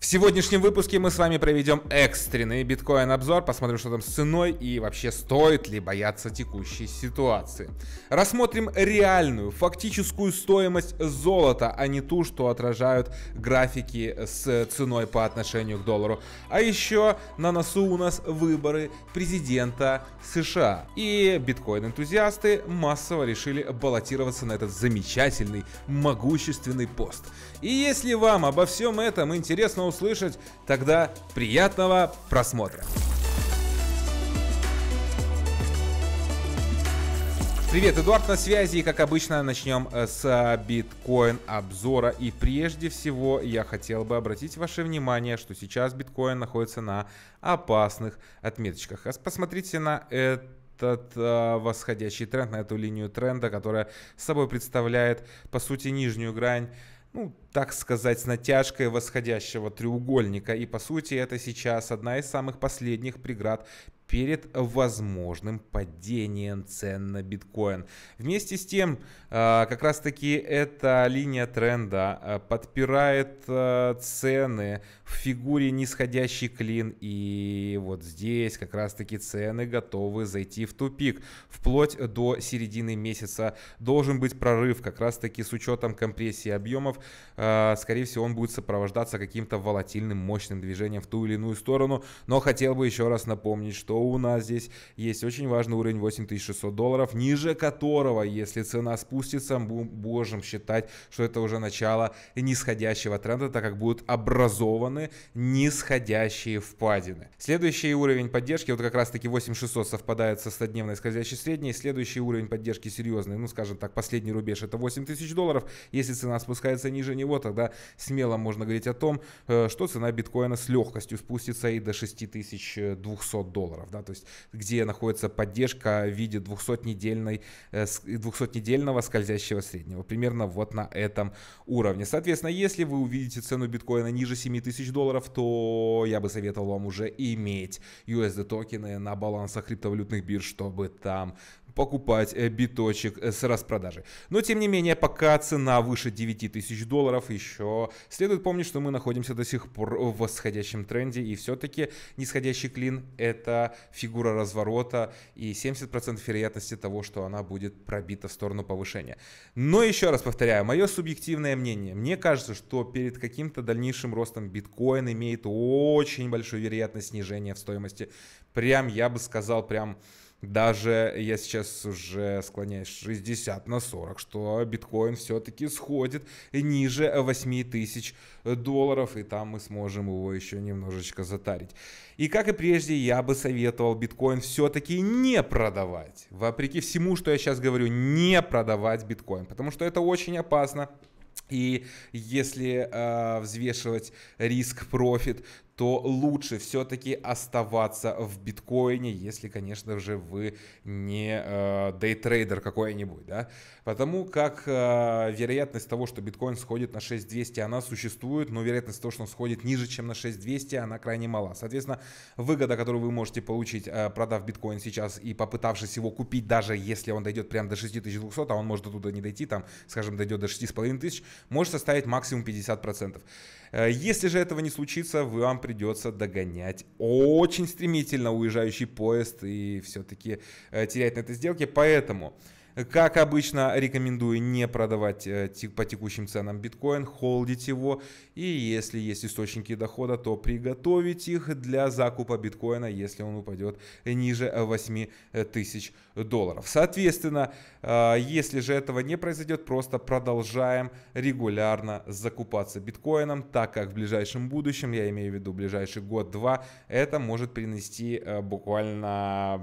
В сегодняшнем выпуске мы с вами проведем экстренный биткоин-обзор, посмотрим, что там с ценой и вообще стоит ли бояться текущей ситуации. Рассмотрим реальную, фактическую стоимость золота, а не ту, что отражают графики с ценой по отношению к доллару. А еще на носу у нас выборы президента США. И биткоин-энтузиасты массово решили баллотироваться на этот замечательный, могущественный пост. И если вам обо всем этом интересно услышать. Тогда приятного просмотра! Привет, Эдуард на связи и как обычно начнем э, с э, биткоин обзора. И прежде всего я хотел бы обратить ваше внимание, что сейчас биткоин находится на опасных отметочках. А посмотрите на это этот э, восходящий тренд, на эту линию тренда, которая собой представляет, по сути, нижнюю грань ну, так сказать, с натяжкой восходящего треугольника. И, по сути, это сейчас одна из самых последних преград перед возможным падением цен на биткоин. Вместе с тем, а, как раз таки эта линия тренда а, подпирает а, цены в фигуре нисходящий клин. И вот здесь как раз таки цены готовы зайти в тупик. Вплоть до середины месяца должен быть прорыв. Как раз таки с учетом компрессии объемов, скорее всего, он будет сопровождаться каким-то волатильным мощным движением в ту или иную сторону. Но хотел бы еще раз напомнить, что у нас здесь есть очень важный уровень 8600 долларов, ниже которого, если цена спустится, мы можем считать, что это уже начало нисходящего тренда, так как будут образованы нисходящие впадины. Следующий уровень поддержки, вот как раз таки 8600 совпадает со 100-дневной скользящей средней, следующий уровень поддержки серьезный, ну скажем так, последний рубеж это 8000 долларов, если цена спускается ниже него, тогда смело можно говорить о том, э, что цена биткоина с легкостью спустится и до 6200 долларов да, то есть где находится поддержка в виде 200-недельной, 200-недельного э, скользящего среднего, примерно вот на этом уровне. Соответственно, если вы увидите цену биткоина ниже 7 тысяч долларов, то я бы советовал вам уже иметь USD токены на балансах криптовалютных бирж, чтобы там покупать э, биточек э, с распродажи. Но тем не менее, пока цена выше 9000 долларов, еще следует помнить, что мы находимся до сих пор в восходящем тренде. И все-таки нисходящий клин это фигура разворота и 70% вероятности того, что она будет пробита в сторону повышения. Но еще раз повторяю, мое субъективное мнение. Мне кажется, что перед каким-то дальнейшим ростом биткоин имеет очень большую вероятность снижения в стоимости. Прям, я бы сказал, прям даже я сейчас уже склоняюсь 60 на 40, что биткоин все-таки сходит ниже 8 тысяч долларов, и там мы сможем его еще немножечко затарить. И как и прежде, я бы советовал биткоин все-таки не продавать. Вопреки всему, что я сейчас говорю, не продавать биткоин, потому что это очень опасно. И если э, взвешивать риск-профит, то лучше все-таки оставаться в биткоине, если, конечно же, вы не э, дейтрейдер какой-нибудь, да, потому как э, вероятность того, что биткоин сходит на 6200, она существует, но вероятность того, что он сходит ниже, чем на 6200, она крайне мала. Соответственно, выгода, которую вы можете получить, э, продав биткоин сейчас и попытавшись его купить, даже если он дойдет прямо до 6200, а он может оттуда не дойти, там, скажем, дойдет до 6500, может составить максимум 50%. Э, если же этого не случится, вы вам придется придется догонять очень стремительно уезжающий поезд и все-таки э, терять на этой сделке. Поэтому как обычно, рекомендую не продавать э, по текущим ценам биткоин, холдить его. И если есть источники дохода, то приготовить их для закупа биткоина, если он упадет ниже 8 тысяч долларов. Соответственно, э, если же этого не произойдет, просто продолжаем регулярно закупаться биткоином, так как в ближайшем будущем, я имею в виду ближайший год-два, это может принести э, буквально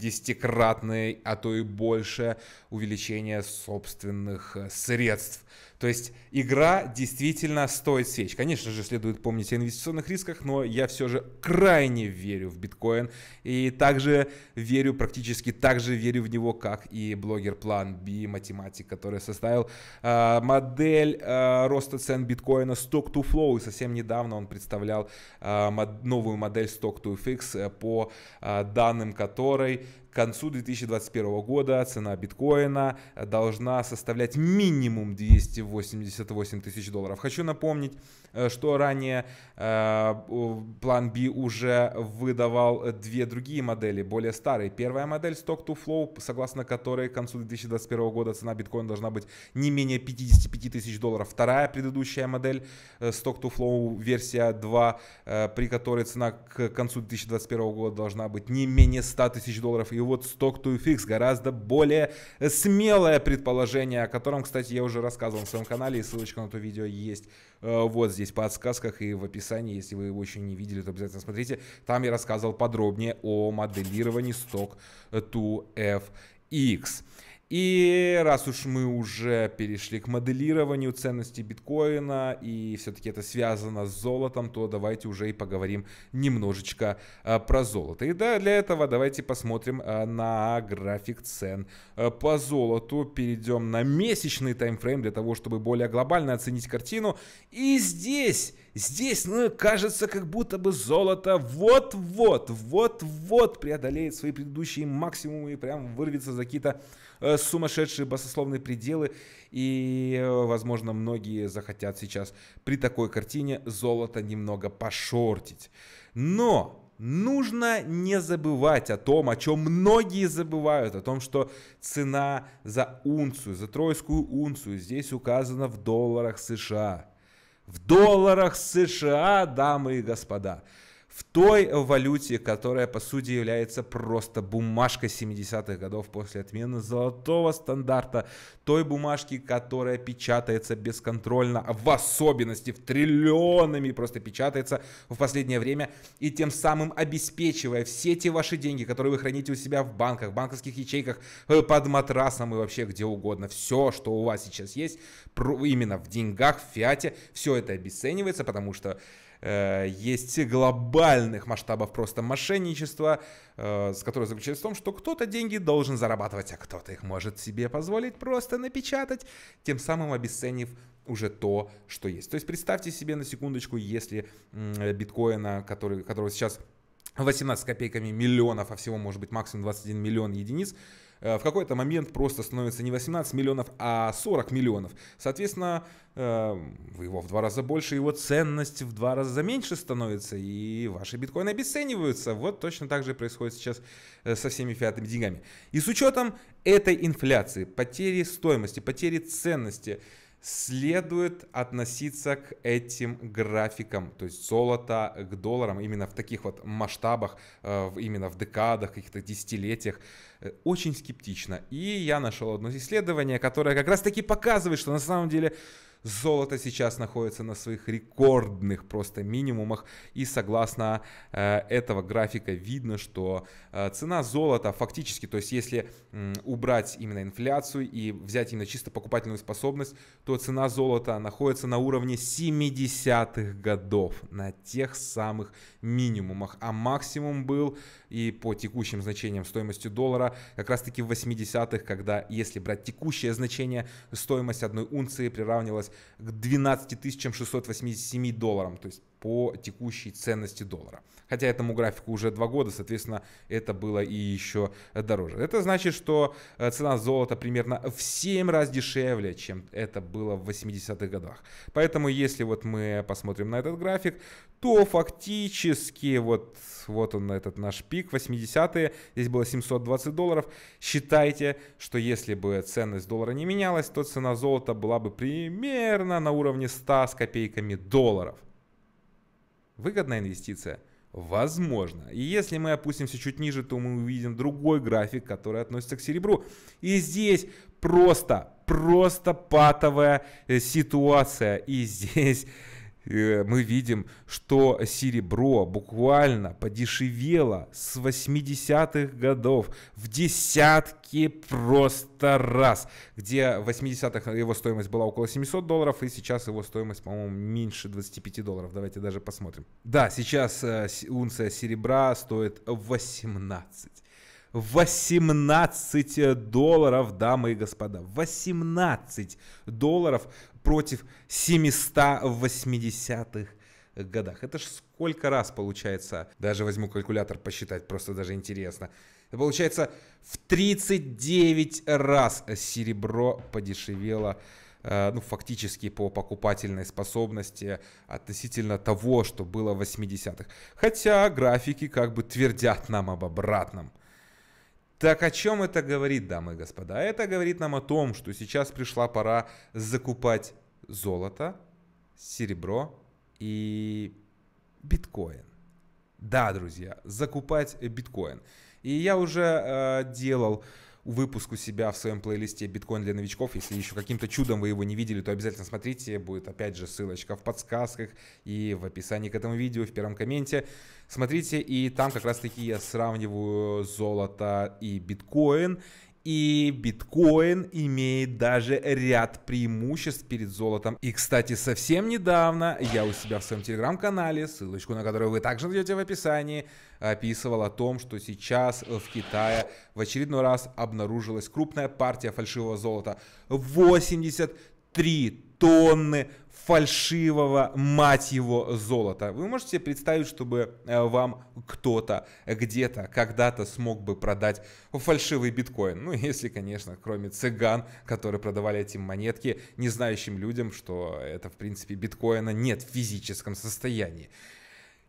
десятикратные, а то и больше увеличения собственных э, средств. То есть игра действительно стоит свеч. Конечно же, следует помнить о инвестиционных рисках, но я все же крайне верю в биткоин и также верю, практически так же верю в него, как и блогер План Би, математик, который составил э, модель э, роста цен биткоина Stock to Flow. И совсем недавно он представлял э, мод, новую модель Stock to FX, э, по э, данным которой концу 2021 года цена биткоина должна составлять минимум 288 тысяч долларов. Хочу напомнить, э, что ранее э, план B уже выдавал две другие модели, более старые. Первая модель Stock to Flow, согласно которой к концу 2021 года цена биткоина должна быть не менее 55 тысяч долларов. Вторая предыдущая модель э, Stock to Flow версия 2, при которой цена к концу 2021 года должна быть не менее 100 тысяч долларов. И вот Stock to FX, гораздо более смелое предположение, о котором, кстати, я уже рассказывал на своем канале, и ссылочка на то видео есть э, вот здесь в подсказках и в описании. Если вы его еще не видели, то обязательно смотрите. Там я рассказывал подробнее о моделировании Stock to FX. И раз уж мы уже перешли к моделированию ценности биткоина, и все-таки это связано с золотом, то давайте уже и поговорим немножечко а, про золото. И да, для этого давайте посмотрим а, на график цен а, по золоту. Перейдем на месячный таймфрейм для того, чтобы более глобально оценить картину. И здесь, здесь, ну, кажется, как будто бы золото вот-вот, вот-вот преодолеет свои предыдущие максимумы и прям вырвется за какие-то Э, сумасшедшие басословные пределы. И, э, возможно, многие захотят сейчас при такой картине золото немного пошортить. Но нужно не забывать о том, о чем многие забывают, о том, что цена за унцию, за тройскую унцию здесь указана в долларах США. В долларах США, дамы и господа в той валюте, которая по сути является просто бумажкой 70-х годов после отмены золотого стандарта, той бумажки, которая печатается бесконтрольно, в особенности в триллионами просто печатается в последнее время, и тем самым обеспечивая все те ваши деньги, которые вы храните у себя в банках, банковских ячейках, э, под матрасом и вообще где угодно, все, что у вас сейчас есть, именно в деньгах, в фиате, все это обесценивается, потому что Э, есть глобальных масштабов просто мошенничества, э, с которое заключается в том, что кто-то деньги должен зарабатывать, а кто-то их может себе позволить просто напечатать, тем самым обесценив уже то, что есть. То есть представьте себе на секундочку, если э, биткоина, который, которого сейчас 18 копейками миллионов, а всего может быть максимум 21 миллион единиц, э, в какой-то момент просто становится не 18 миллионов, а 40 миллионов. Соответственно, э, его в два раза больше, его ценность в два раза меньше становится, и ваши биткоины обесцениваются. Вот точно так же происходит сейчас э, со всеми фиатными деньгами. И с учетом этой инфляции, потери стоимости, потери ценности, следует относиться к этим графикам, то есть золото к долларам именно в таких вот масштабах, э, именно в декадах, каких-то десятилетиях, э, очень скептично. И я нашел одно исследование, которое как раз таки показывает, что на самом деле Золото сейчас находится на своих рекордных просто минимумах. И согласно э, этого графика видно, что э, цена золота фактически, то есть если э, убрать именно инфляцию и взять именно чисто покупательную способность, то цена золота находится на уровне 70-х годов, на тех самых минимумах. А максимум был и по текущим значениям стоимости доллара как раз таки в 80-х, когда если брать текущее значение, стоимость одной унции приравнивалась увеличилась к 12 687 долларам. То есть по текущей ценности доллара. Хотя этому графику уже два года, соответственно, это было и еще дороже. Это значит, что э, цена золота примерно в 7 раз дешевле, чем это было в 80-х годах. Поэтому, если вот мы посмотрим на этот график, то фактически вот, вот он, этот наш пик, 80-е, здесь было 720 долларов. Считайте, что если бы ценность доллара не менялась, то цена золота была бы примерно на уровне 100 с копейками долларов. Выгодная инвестиция? Возможно. И если мы опустимся чуть ниже, то мы увидим другой график, который относится к серебру. И здесь просто, просто патовая ситуация. И здесь Э, мы видим, что серебро буквально подешевело с 80-х годов в десятки просто раз, где в 80-х его стоимость была около 700 долларов, и сейчас его стоимость, по-моему, меньше 25 долларов. Давайте даже посмотрим. Да, сейчас э, унция серебра стоит 18. 18 э, долларов, дамы и господа. 18 долларов против 780 х годах. Это ж сколько раз получается, даже возьму калькулятор посчитать, просто даже интересно. Это получается в 39 раз серебро подешевело э, ну, фактически по покупательной способности относительно того, что было в 80-х. Хотя графики как бы твердят нам об обратном. Так о чем это говорит, дамы и господа? Это говорит нам о том, что сейчас пришла пора закупать золото, серебро и биткоин. Да, друзья, закупать биткоин. И я уже э, делал выпуск у себя в своем плейлисте «Биткоин для новичков». Если еще каким-то чудом вы его не видели, то обязательно смотрите. Будет, опять же, ссылочка в подсказках и в описании к этому видео, в первом комменте. Смотрите, и там как раз-таки я сравниваю золото и биткоин. И биткоин имеет даже ряд преимуществ перед золотом. И, кстати, совсем недавно я у себя в своем телеграм-канале, ссылочку на которую вы также найдете в описании, описывал о том, что сейчас в Китае в очередной раз обнаружилась крупная партия фальшивого золота. 83 тонны фальшивого, мать его, золота. Вы можете себе представить, чтобы э, вам кто-то где-то, когда-то смог бы продать фальшивый биткоин? Ну, если, конечно, кроме цыган, которые продавали эти монетки, не знающим людям, что это, в принципе, биткоина нет в физическом состоянии.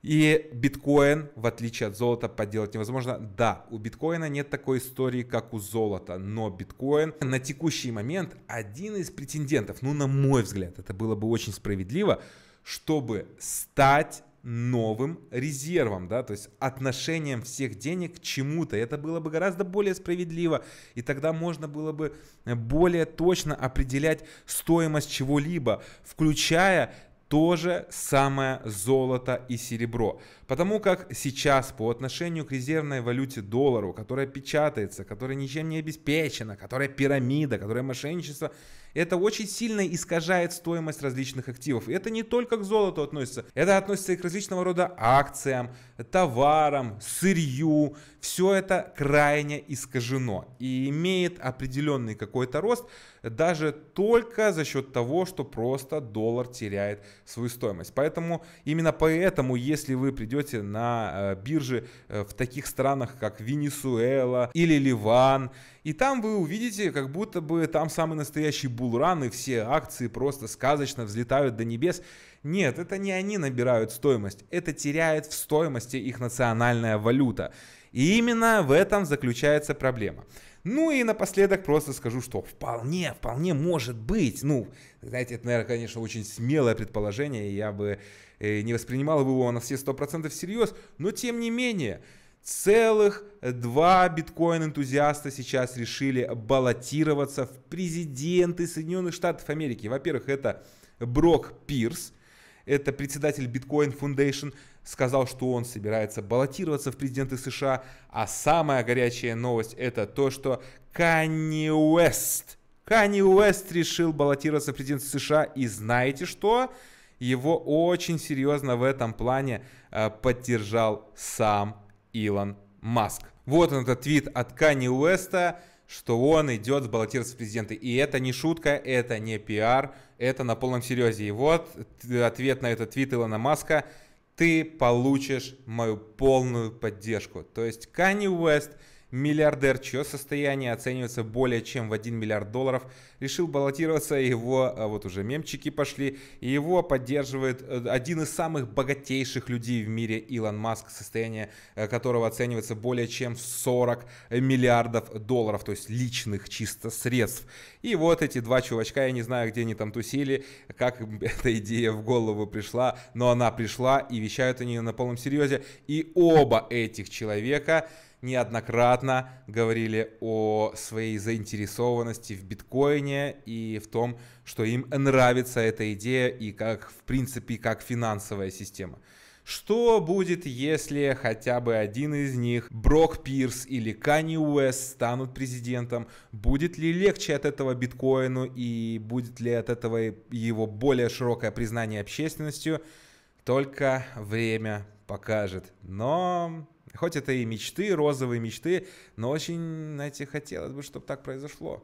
И биткоин, в отличие от золота, подделать невозможно. Да, у биткоина нет такой истории, как у золота, но биткоин на текущий момент один из претендентов, ну на мой взгляд, это было бы очень справедливо, чтобы стать новым резервом, да, то есть отношением всех денег к чему-то. Это было бы гораздо более справедливо, и тогда можно было бы более точно определять стоимость чего-либо, включая то же самое золото и серебро. Потому как сейчас по отношению к резервной валюте доллару, которая печатается, которая ничем не обеспечена, которая пирамида, которая мошенничество – это очень сильно искажает стоимость различных активов. И это не только к золоту относится, это относится и к различного рода акциям, товарам, сырью. Все это крайне искажено и имеет определенный какой-то рост даже только за счет того, что просто доллар теряет свою стоимость. Поэтому именно поэтому, если вы придете на э, биржи э, в таких странах, как Венесуэла или Ливан, и там вы увидите, как будто бы там самый настоящий булран, и все акции просто сказочно взлетают до небес. Нет, это не они набирают стоимость, это теряет в стоимости их национальная валюта. И именно в этом заключается проблема. Ну и напоследок просто скажу, что вполне, вполне может быть. Ну, знаете, это, наверное, конечно, очень смелое предположение, и я бы э, не воспринимал его на все 100% всерьез, но тем не менее, Целых два биткоин-энтузиаста сейчас решили баллотироваться в президенты Соединенных Штатов Америки. Во-первых, это Брок Пирс, это председатель Bitcoin Foundation, сказал, что он собирается баллотироваться в президенты США. А самая горячая новость это то, что Канни Уэст, Канни Уэст решил баллотироваться в президенты США. И знаете что? Его очень серьезно в этом плане э, поддержал сам Илон Маск. Вот он этот твит от Кани Уэста, что он идет баллотироваться в президенты. И это не шутка, это не пиар, это на полном серьезе. И вот ответ на этот твит Илона Маска. Ты получишь мою полную поддержку. То есть Кани Уэст – Миллиардер, чье состояние оценивается более чем в 1 миллиард долларов, решил баллотироваться, его, а, вот уже мемчики пошли, и его поддерживает э, один из самых богатейших людей в мире, Илон Маск, состояние э, которого оценивается более чем в 40 миллиардов долларов, то есть личных чисто средств. И вот эти два чувачка, я не знаю, где они там тусили, как эта идея в голову пришла, но она пришла, и вещают они на полном серьезе, и оба этих человека неоднократно говорили о своей заинтересованности в биткоине и в том, что им нравится эта идея и как, в принципе, как финансовая система. Что будет, если хотя бы один из них, Брок Пирс или Канни Уэс станут президентом? Будет ли легче от этого биткоину и будет ли от этого его более широкое признание общественностью? Только время покажет. Но Хоть это и мечты, розовые мечты, но очень, знаете, хотелось бы, чтобы так произошло.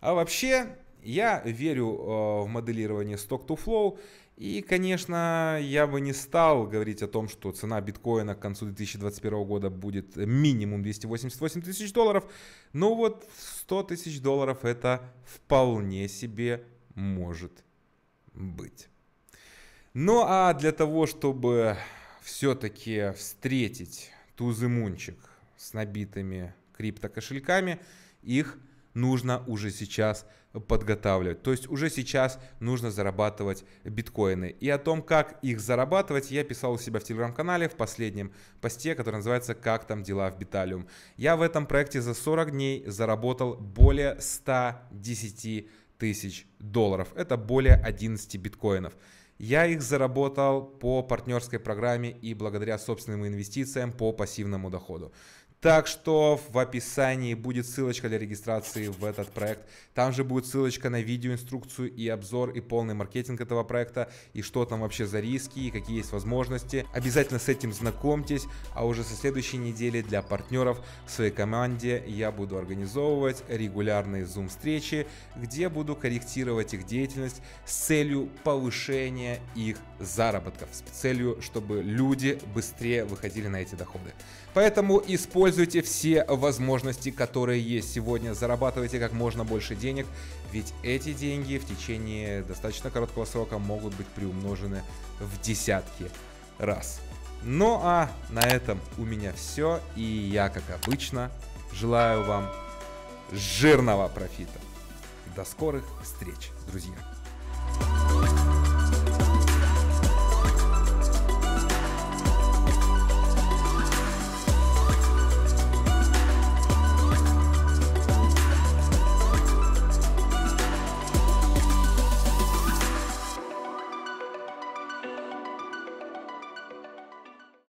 А вообще, я верю э, в моделирование Stock to flow И, конечно, я бы не стал говорить о том, что цена биткоина к концу 2021 года будет минимум 288 тысяч долларов. Но ну вот 100 тысяч долларов это вполне себе может быть. Ну а для того, чтобы все-таки встретить Тузымунчик с набитыми криптокошельками, их нужно уже сейчас подготавливать. То есть уже сейчас нужно зарабатывать биткоины. И о том, как их зарабатывать, я писал у себя в телеграм-канале в последнем посте, который называется «Как там дела в Биталиум». Я в этом проекте за 40 дней заработал более 110 тысяч долларов. Это более 11 биткоинов. Я их заработал по партнерской программе и благодаря собственным инвестициям по пассивному доходу. Так что в описании будет ссылочка для регистрации в этот проект. Там же будет ссылочка на видеоинструкцию и обзор, и полный маркетинг этого проекта, и что там вообще за риски, и какие есть возможности. Обязательно с этим знакомьтесь, а уже со следующей недели для партнеров в своей команде я буду организовывать регулярные зум-встречи, где буду корректировать их деятельность с целью повышения их заработков, с целью, чтобы люди быстрее выходили на эти доходы. Поэтому используйте Используйте все возможности, которые есть сегодня. Зарабатывайте как можно больше денег, ведь эти деньги в течение достаточно короткого срока могут быть приумножены в десятки раз. Ну а на этом у меня все. И я, как обычно, желаю вам жирного профита. До скорых встреч, друзья!